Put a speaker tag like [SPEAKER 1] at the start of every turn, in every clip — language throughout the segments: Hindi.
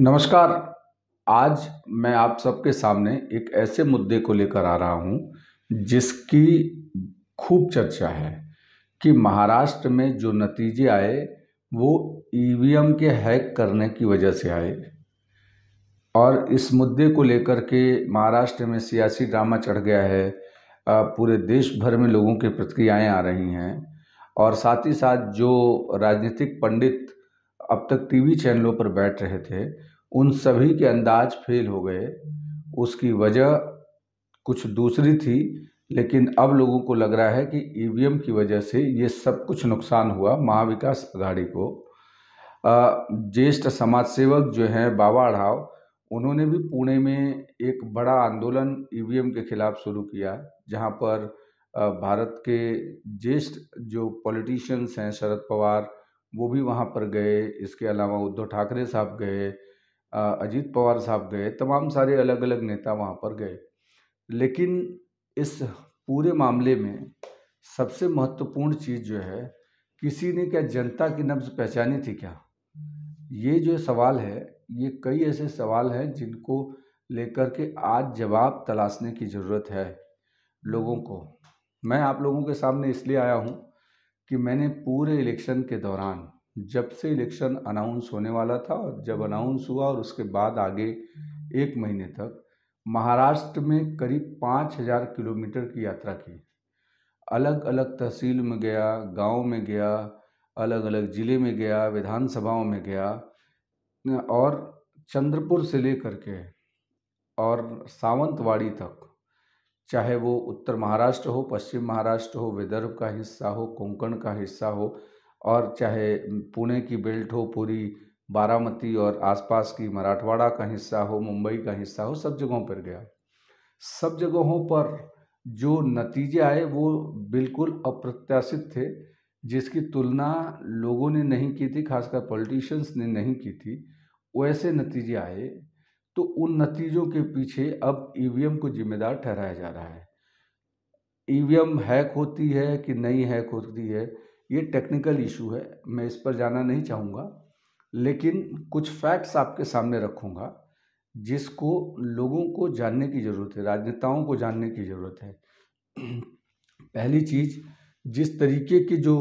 [SPEAKER 1] नमस्कार आज मैं आप सबके सामने एक ऐसे मुद्दे को लेकर आ रहा हूं जिसकी खूब चर्चा है कि महाराष्ट्र में जो नतीजे आए वो ईवीएम के हैक करने की वजह से आए और इस मुद्दे को लेकर के महाराष्ट्र में सियासी ड्रामा चढ़ गया है पूरे देश भर में लोगों की प्रतिक्रियाएँ आ रही हैं और साथ ही साथ जो राजनीतिक पंडित अब तक टीवी चैनलों पर बैठ रहे थे उन सभी के अंदाज फेल हो गए उसकी वजह कुछ दूसरी थी लेकिन अब लोगों को लग रहा है कि ई की वजह से ये सब कुछ नुकसान हुआ महाविकास आघाड़ी को ज्येष्ठ समाज सेवक जो हैं बाबा अढ़ाव उन्होंने भी पुणे में एक बड़ा आंदोलन ई के खिलाफ शुरू किया जहाँ पर भारत के ज्येष्ठ जो पॉलिटिशियंस हैं शरद पवार वो भी वहाँ पर गए इसके अलावा उद्धव ठाकरे साहब गए अजीत पवार साहब गए तमाम सारे अलग अलग नेता वहाँ पर गए लेकिन इस पूरे मामले में सबसे महत्वपूर्ण चीज़ जो है किसी ने क्या जनता की नब्ज पहचानी थी क्या ये जो सवाल है ये कई ऐसे सवाल हैं जिनको लेकर के आज जवाब तलाशने की ज़रूरत है लोगों को मैं आप लोगों के सामने इसलिए आया हूँ कि मैंने पूरे इलेक्शन के दौरान जब से इलेक्शन अनाउंस होने वाला था और जब अनाउंस हुआ और उसके बाद आगे एक महीने तक महाराष्ट्र में करीब पाँच हज़ार किलोमीटर की यात्रा की अलग अलग तहसील में गया गांव में गया अलग अलग ज़िले में गया विधानसभाओं में गया और चंद्रपुर से लेकर के और सावंतवाड़ी तक चाहे वो उत्तर महाराष्ट्र हो पश्चिम महाराष्ट्र हो विदर्भ का हिस्सा हो कोंकण का हिस्सा हो और चाहे पुणे की बेल्ट हो पूरी बारामती और आसपास की मराठवाड़ा का हिस्सा हो मुंबई का हिस्सा हो सब जगहों पर गया सब जगहों पर जो नतीजे आए वो बिल्कुल अप्रत्याशित थे जिसकी तुलना लोगों ने नहीं की थी खासकर पॉलिटिशियंस ने नहीं की थी वैसे नतीजे आए तो उन नतीजों के पीछे अब ईवीएम को जिम्मेदार ठहराया जा रहा है ईवीएम हैक होती है कि नहीं हैक होती है ये टेक्निकल इशू है मैं इस पर जाना नहीं चाहूँगा लेकिन कुछ फैक्ट्स आपके सामने रखूँगा जिसको लोगों को जानने की ज़रूरत है राजनेताओं को जानने की ज़रूरत है पहली चीज़ जिस तरीके के जो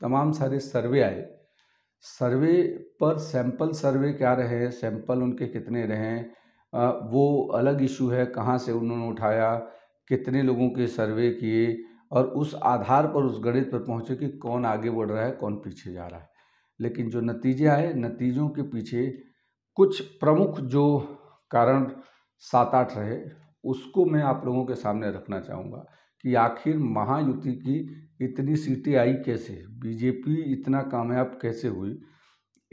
[SPEAKER 1] तमाम सारे सर्वे आए सर्वे पर सैंपल सर्वे क्या रहे सैंपल उनके कितने रहे वो अलग इशू है कहाँ से उन्होंने उठाया कितने लोगों के सर्वे किए और उस आधार पर उस गणित पर पहुँचे कि कौन आगे बढ़ रहा है कौन पीछे जा रहा है लेकिन जो नतीजे आए नतीजों के पीछे कुछ प्रमुख जो कारण सात आठ रहे उसको मैं आप लोगों के सामने रखना चाहूँगा कि आखिर महायुति की इतनी सीटें आई कैसे बीजेपी इतना कामयाब कैसे हुई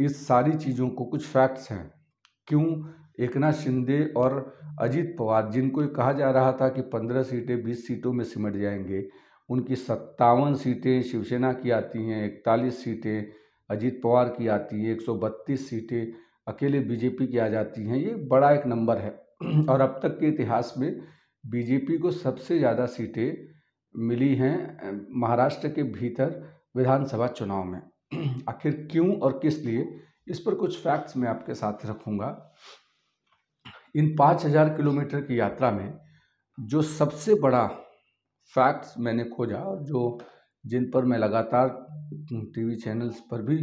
[SPEAKER 1] इस सारी चीज़ों को कुछ फैक्ट्स हैं क्यों एक नाथ शिंदे और अजीत पवार जिनको कहा जा रहा था कि पंद्रह सीटें बीस सीटों में सिमट जाएंगे उनकी सत्तावन सीटें शिवसेना की आती हैं इकतालीस सीटें अजीत पवार की आती हैं एक सौ बत्तीस सीटें अकेले बीजेपी की आ जाती हैं ये बड़ा एक नंबर है और अब तक के इतिहास में बीजेपी को सबसे ज़्यादा सीटें मिली हैं महाराष्ट्र के भीतर विधानसभा चुनाव में आखिर क्यों और किस लिए इस पर कुछ फैक्ट्स मैं आपके साथ रखूँगा इन पाँच हज़ार किलोमीटर की यात्रा में जो सबसे बड़ा फैक्ट्स मैंने खोजा और जो जिन पर मैं लगातार टीवी चैनल्स पर भी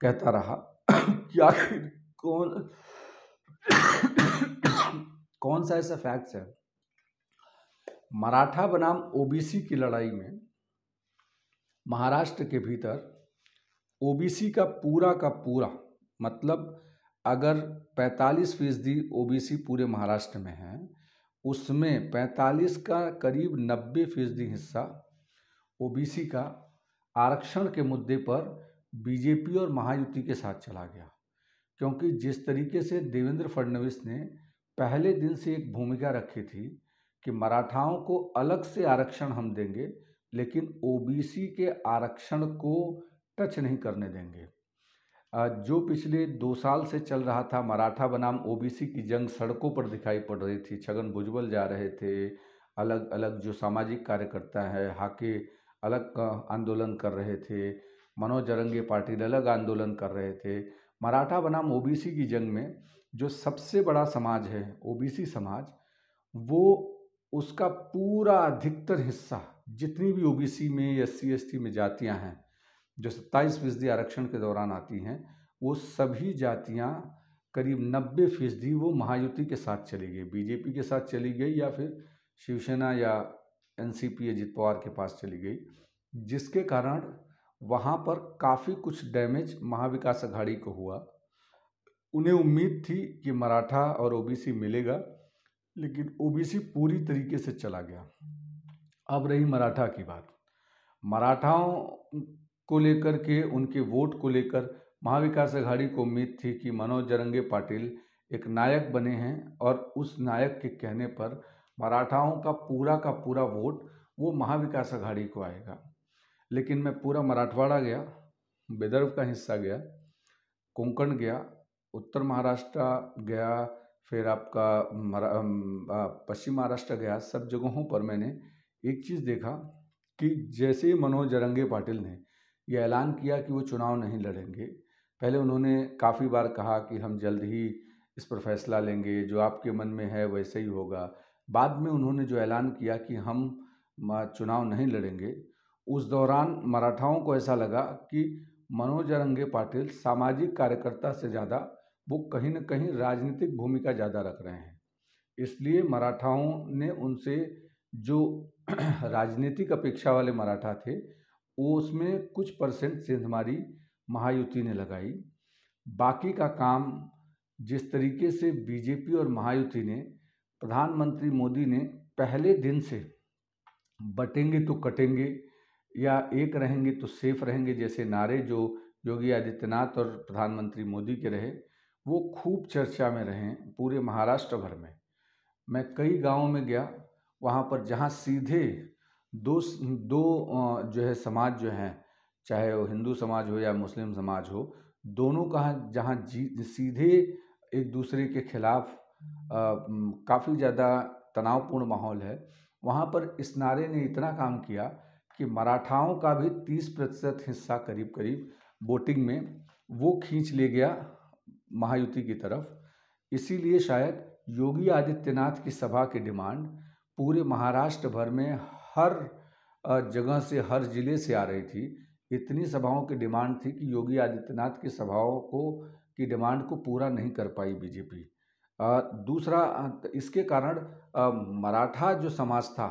[SPEAKER 1] कहता रहा कि आखिर कौन कौन सा ऐसा फैक्ट्स है मराठा बनाम ओबीसी की लड़ाई में महाराष्ट्र के भीतर ओबीसी का पूरा का पूरा मतलब अगर 45 फीसदी ओ पूरे महाराष्ट्र में है उसमें 45 का करीब 90 फीसदी हिस्सा ओ का आरक्षण के मुद्दे पर बीजेपी और महायुति के साथ चला गया क्योंकि जिस तरीके से देवेंद्र फडणवीस ने पहले दिन से एक भूमिका रखी थी कि मराठाओं को अलग से आरक्षण हम देंगे लेकिन ओबीसी के आरक्षण को टच नहीं करने देंगे जो पिछले दो साल से चल रहा था मराठा बनाम ओबीसी की जंग सड़कों पर दिखाई पड़ रही थी छगन भुजबल जा रहे थे अलग अलग जो सामाजिक कार्यकर्ता है हाके अलग आंदोलन कर रहे थे मनोज अरंगे पाटिल अलग आंदोलन कर रहे थे मराठा बनाम ओबीसी की जंग में जो सबसे बड़ा समाज है ओबीसी समाज वो उसका पूरा अधिकतर हिस्सा जितनी भी ओबीसी में एस सी एस टी में जातियाँ हैं जो सत्ताईस फीसदी आरक्षण के दौरान आती हैं वो सभी जातियाँ करीब नब्बे फीसदी वो महायुति के साथ चली गई बीजेपी के साथ चली गई या फिर शिवसेना या N C P Ajit Pawar के पास चली गई जिसके कारण वहाँ पर काफ़ी कुछ डैमेज महाविकास अघाड़ी को हुआ उन्हें उम्मीद थी कि मराठा और ओबीसी मिलेगा लेकिन ओबीसी पूरी तरीके से चला गया अब रही मराठा की बात मराठाओं को लेकर के उनके वोट को लेकर महाविकास आघाड़ी को उम्मीद थी कि मनोज जरंगे पाटिल एक नायक बने हैं और उस नायक के कहने पर मराठाओं का पूरा का पूरा वोट वो महाविकास आघाड़ी को आएगा लेकिन मैं पूरा मराठवाड़ा गया विदर्भ का हिस्सा गया कोंकण गया उत्तर महाराष्ट्र गया फिर आपका पश्चिम महाराष्ट्र गया सब जगहों पर मैंने एक चीज़ देखा कि जैसे मनोज जरंगे पाटिल ने यह ऐलान किया कि वो चुनाव नहीं लड़ेंगे पहले उन्होंने काफ़ी बार कहा कि हम जल्द ही इस पर फैसला लेंगे जो आपके मन में है वैसे ही होगा बाद में उन्होंने जो ऐलान किया कि हम चुनाव नहीं लड़ेंगे उस दौरान मराठाओं को ऐसा लगा कि मनोज अरंगे पाटिल सामाजिक कार्यकर्ता से ज़्यादा वो कहीं ना कहीं राजनीतिक भूमिका ज़्यादा रख रहे हैं इसलिए मराठाओं ने उनसे जो राजनीतिक अपेक्षा वाले मराठा थे वो उसमें कुछ परसेंट सिंधमारी महायुति ने लगाई बाकी का काम जिस तरीके से बीजेपी और महायुति ने प्रधानमंत्री मोदी ने पहले दिन से बटेंगे तो कटेंगे या एक रहेंगे तो सेफ रहेंगे जैसे नारे जो योगी आदित्यनाथ और प्रधानमंत्री मोदी के रहे वो खूब चर्चा में रहें पूरे महाराष्ट्र भर में मैं कई गाँव में गया वहाँ पर जहाँ सीधे दो दो जो है समाज जो हैं चाहे वो हिंदू समाज हो या मुस्लिम समाज हो दोनों का जहाँ जी सीधे एक दूसरे के खिलाफ काफ़ी ज़्यादा तनावपूर्ण माहौल है वहाँ पर इस नारे ने इतना काम किया कि मराठाओं का भी 30 प्रतिशत हिस्सा करीब करीब वोटिंग में वो खींच ले गया महायुति की तरफ इसीलिए शायद योगी आदित्यनाथ की सभा की डिमांड पूरे महाराष्ट्र भर में हर जगह से हर ज़िले से आ रही थी इतनी सभाओं की डिमांड थी कि योगी आदित्यनाथ की सभाओं को की डिमांड को पूरा नहीं कर पाई बीजेपी दूसरा इसके कारण मराठा जो समाज था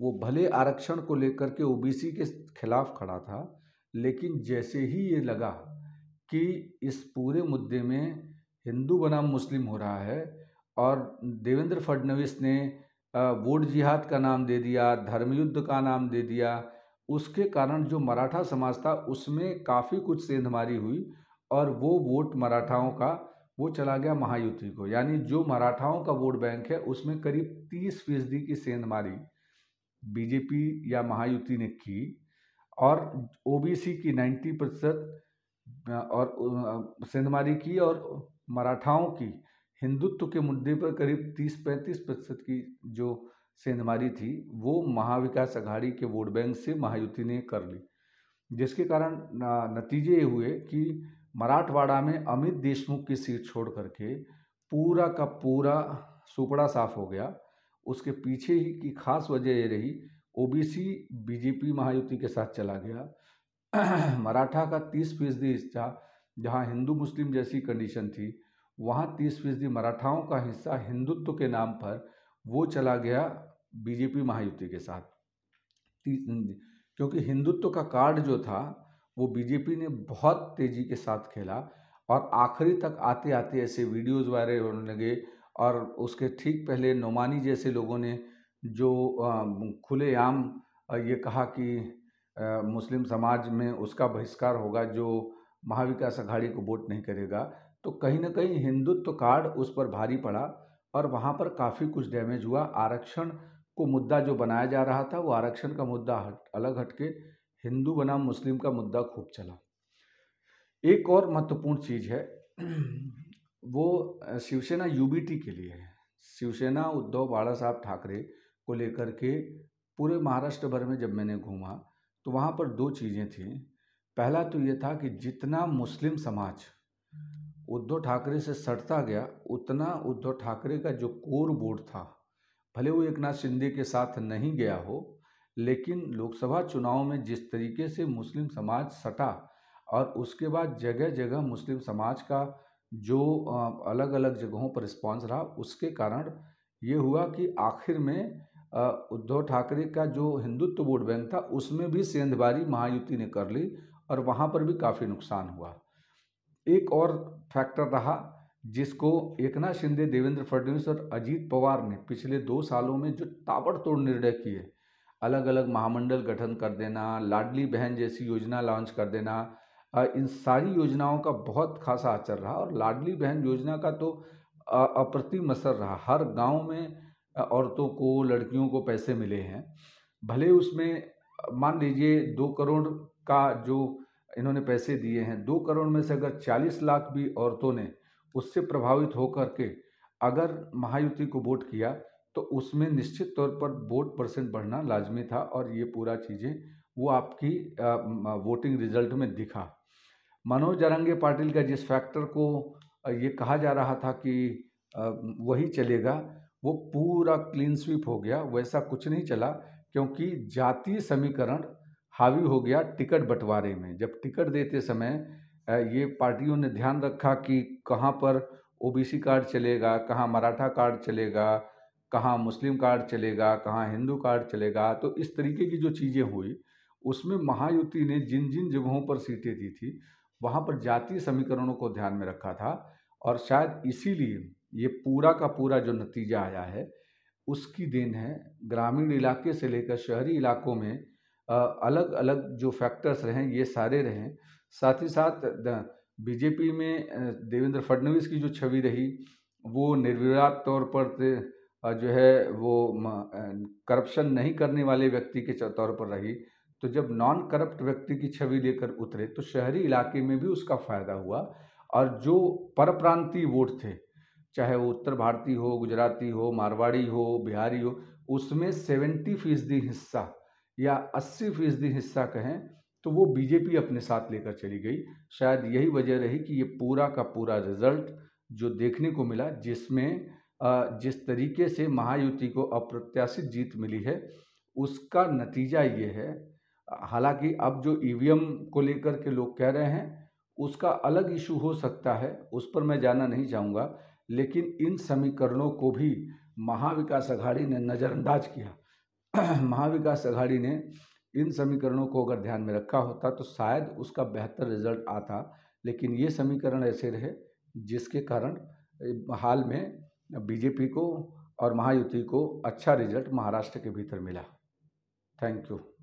[SPEAKER 1] वो भले आरक्षण को लेकर के ओबीसी के खिलाफ खड़ा था लेकिन जैसे ही ये लगा कि इस पूरे मुद्दे में हिंदू बनाम मुस्लिम हो रहा है और देवेंद्र फडणवीस ने वोट जिहाद का नाम दे दिया धर्मयुद्ध का नाम दे दिया उसके कारण जो मराठा समाज था उसमें काफ़ी कुछ सेंधमारी हुई और वो वोट मराठाओं का वो चला गया महायुति को यानी जो मराठाओं का वोट बैंक है उसमें करीब तीस फीसदी की सेंधमारी बीजेपी या महायुति ने की और ओबीसी की नाइन्टी प्रतिशत और सेंधमारी की और मराठाओं की हिंदुत्व के मुद्दे पर करीब तीस पैंतीस प्रतिशत की जो सेंधमारी थी वो महाविकास अघाड़ी के वोट बैंक से महायुति ने कर ली जिसके कारण नतीजे ये हुए कि मराठवाड़ा में अमित देशमुख की सीट छोड़ करके पूरा का पूरा सुपड़ा साफ हो गया उसके पीछे ही की खास वजह ये रही ओबीसी बीजेपी महायुति के साथ चला गया मराठा का तीस फीसदी हिस्सा जहाँ हिंदू मुस्लिम जैसी कंडीशन थी वहाँ तीस फीसदी मराठाओं का हिस्सा हिंदुत्व के नाम पर वो चला गया बीजेपी महायुति के साथ क्योंकि हिंदुत्व का कार्ड जो था वो बीजेपी ने बहुत तेजी के साथ खेला और आखिरी तक आते आते ऐसे वीडियोस वायरल होने लगे और उसके ठीक पहले नोमानी जैसे लोगों ने जो खुलेआम ये कहा कि मुस्लिम समाज में उसका बहिष्कार होगा जो महाविकास अघाड़ी को वोट नहीं करेगा तो कहीं ना कहीं हिंदुत्व तो कार्ड उस पर भारी पड़ा और वहाँ पर काफ़ी कुछ डैमेज हुआ आरक्षण को मुद्दा जो बनाया जा रहा था वो आरक्षण का मुद्दा हट, अलग हटके हिंदू बनाम मुस्लिम का मुद्दा खूब चला एक और महत्वपूर्ण चीज़ है वो शिवसेना यूबीटी के लिए है शिवसेना उद्धव बाला साहब ठाकरे को लेकर के पूरे महाराष्ट्र भर में जब मैंने घूमा तो वहाँ पर दो चीज़ें थी पहला तो ये था कि जितना मुस्लिम समाज उद्धव ठाकरे से सटता गया उतना उद्धव ठाकरे का जो कोर बोर्ड था भले वो एक नाथ शिंदे के साथ नहीं गया हो लेकिन लोकसभा चुनाव में जिस तरीके से मुस्लिम समाज सटा और उसके बाद जगह जगह मुस्लिम समाज का जो अलग अलग जगहों पर रिस्पॉन्स रहा उसके कारण ये हुआ कि आखिर में उद्धव ठाकरे का जो हिंदुत्व वोट बैंक था उसमें भी सेंधबारी महायुति ने कर ली और वहाँ पर भी काफ़ी नुकसान हुआ एक और फैक्टर रहा जिसको एकनाथ शिंदे देवेंद्र फडणवीस और अजीत पवार ने पिछले दो सालों में जो ताबड़तोड़ निर्णय किए अलग अलग महामंडल गठन कर देना लाडली बहन जैसी योजना लॉन्च कर देना इन सारी योजनाओं का बहुत खासा असर रहा और लाडली बहन योजना का तो अप्रतिम असर रहा हर गांव में औरतों को लड़कियों को पैसे मिले हैं भले उसमें मान लीजिए दो करोड़ का जो इन्होंने पैसे दिए हैं दो करोड़ में से अगर चालीस लाख भी औरतों ने उससे प्रभावित होकर के अगर महायुति को वोट किया तो उसमें निश्चित तौर पर वोट परसेंट बढ़ना लाजमी था और ये पूरा चीज़ें वो आपकी वोटिंग रिजल्ट में दिखा मनोज अरंगे पाटिल का जिस फैक्टर को ये कहा जा रहा था कि वही चलेगा वो पूरा क्लीन स्वीप हो गया वैसा कुछ नहीं चला क्योंकि जातीय समीकरण हावी हो गया टिकट बंटवारे में जब टिकट देते समय ये पार्टियों ने ध्यान रखा कि कहाँ पर ओबीसी कार्ड चलेगा कहाँ मराठा कार्ड चलेगा कहाँ मुस्लिम कार्ड चलेगा कहाँ हिंदू कार्ड चलेगा तो इस तरीके की जो चीज़ें हुई उसमें महायुति ने जिन जिन जगहों पर सीटें दी थी वहाँ पर जातीय समीकरणों को ध्यान में रखा था और शायद इसीलिए ये पूरा का पूरा जो नतीजा आया है उसकी देन है ग्रामीण इलाके से लेकर शहरी इलाकों में अलग अलग जो फैक्टर्स रहें ये सारे रहें साथ ही साथ बीजेपी में देवेंद्र फडणवीस की जो छवि रही वो निर्विराट तौर पर जो है वो करप्शन नहीं करने वाले व्यक्ति के तौर पर रही तो जब नॉन करप्ट व्यक्ति की छवि लेकर उतरे तो शहरी इलाके में भी उसका फ़ायदा हुआ और जो परप्रांतीय वोट थे चाहे वो उत्तर भारतीय हो गुजराती हो मारवाड़ी हो बिहारी हो उसमें सेवेंटी फीसदी हिस्सा या अस्सी फीसदी हिस्सा कहें तो वो बीजेपी अपने साथ लेकर चली गई शायद यही वजह रही कि ये पूरा का पूरा रिजल्ट जो देखने को मिला जिसमें जिस तरीके से महायुति को अप्रत्याशित जीत मिली है उसका नतीजा ये है हालांकि अब जो ई को लेकर के लोग कह रहे हैं उसका अलग इशू हो सकता है उस पर मैं जाना नहीं चाहूँगा लेकिन इन समीकरणों को भी महाविकास अघाड़ी ने नज़रअंदाज किया महाविकास अघाड़ी ने इन समीकरणों को अगर ध्यान में रखा होता तो शायद उसका बेहतर रिजल्ट आता लेकिन ये समीकरण ऐसे रहे जिसके कारण हाल में बीजेपी को और महायुति को अच्छा रिजल्ट महाराष्ट्र के भीतर मिला थैंक यू